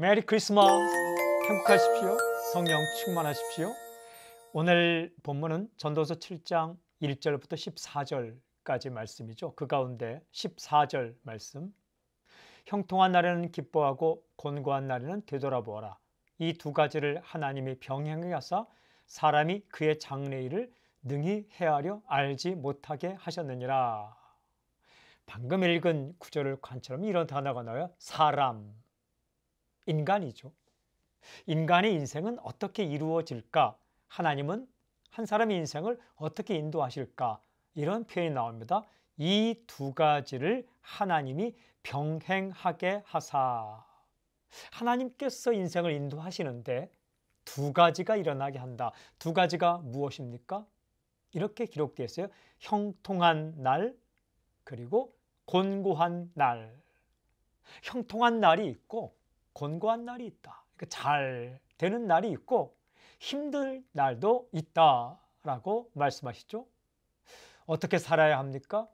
메리 크리스마스 행복하십시오 성령 충만하십시오 오늘 본문은 전도서 7장 1절부터 14절까지 말씀이죠 그 가운데 14절 말씀 형통한 날에는 기뻐하고 곤고한 날에는 되돌아보아라 이 두 가지를 하나님이 병행해 사 사람이 그의 장래일을 능히 헤아려 알지 못하게 하셨느니라 방금 읽은 구절을 관찰하 이런 단어가 나와요 사람 인간이죠. 인간의 인생은 어떻게 이루어질까? 하나님은 한 사람의 인생을 어떻게 인도하실까? 이런 표현이 나옵니다. 이 두 가지를 하나님이 병행하게 하사. 하나님께서 인생을 인도하시는데 두 가지가 일어나게 한다. 두 가지가 무엇입니까? 이렇게 기록되어 있어요. 형통한 날, 그리고 곤고한 날. 형통한 날이 있고 권고한 날이 있다. 그러니까 잘 되는 날이 있고 힘들 날도 있다라고 말씀하시죠. 어떻게 살아야 합니까?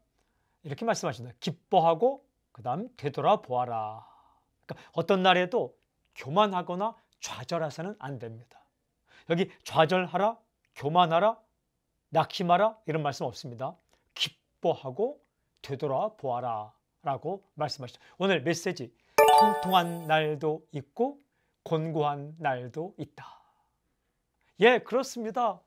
이렇게 말씀하신다. 기뻐하고 그다음 되돌아보아라. 그러니까 어떤 날에도 교만하거나 좌절해서는 안 됩니다. 여기 좌절하라, 교만하라, 낙심하라 이런 말씀 없습니다. 기뻐하고 되돌아보아라라고 말씀하시죠. 오늘 메시지 통통한 날도 있고 곤고한 날도 있다. 예, 그렇습니다.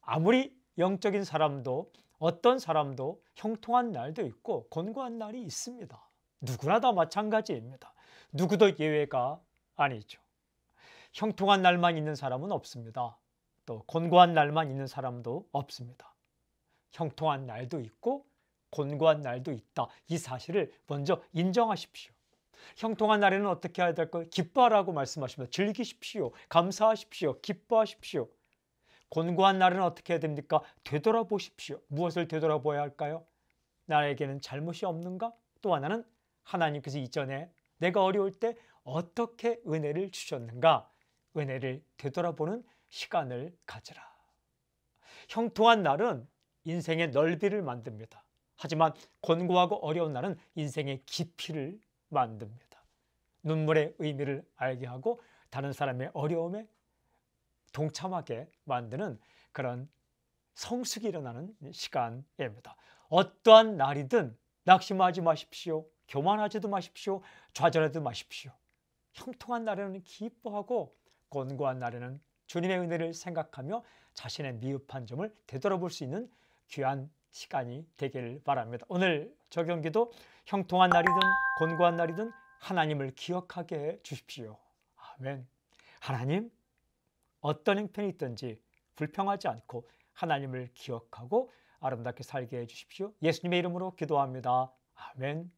아무리 영적인 사람도 어떤 사람도 형통한 날도 있고 곤고한 날이 있습니다. 누구나 다 마찬가지입니다. 누구도 예외가 아니죠. 형통한 날만 있는 사람은 없습니다. 또 곤고한 날만 있는 사람도 없습니다. 형통한 날도 있고 곤고한 날도 있다. 이 사실을 먼저 인정하십시오. 형통한 날에는 어떻게 해야 될까요? 기뻐하라고 말씀하십니다. 즐기십시오. 감사하십시오. 기뻐하십시오. 곤고한 날에 어떻게 해야 됩니까? 되돌아보십시오. 무엇을 되돌아보아야 할까요? 나에게는 잘못이 없는가? 또 하나는 하나님께서 이전에 내가 어려울 때 어떻게 은혜를 주셨는가? 은혜를 되돌아보는 시간을 가져라. 형통한 날은 인생의 넓이를 만듭니다. 하지만 곤고하고 어려운 날은 인생의 깊이를 만듭니다. 눈물의 의미를 알게 하고 다른 사람의 어려움에 동참하게 만드는 그런 성숙이 일어나는 시간입니다. 어떠한 날이든 낙심하지 마십시오. 교만하지도 마십시오. 좌절하지도 마십시오. 형통한 날에는 기뻐하고 곤고한 날에는 주님의 은혜를 생각하며 자신의 미흡한 점을 되돌아볼 수 있는 귀한 시간이 되기를 바랍니다. 오늘 적용기도 형통한 날이든 곤고한 날이든 하나님을 기억하게 해 주십시오. 아멘. 하나님, 어떤 형편이 있든지 불평하지 않고 하나님을 기억하고 아름답게 살게 해 주십시오. 예수님의 이름으로 기도합니다. 아멘.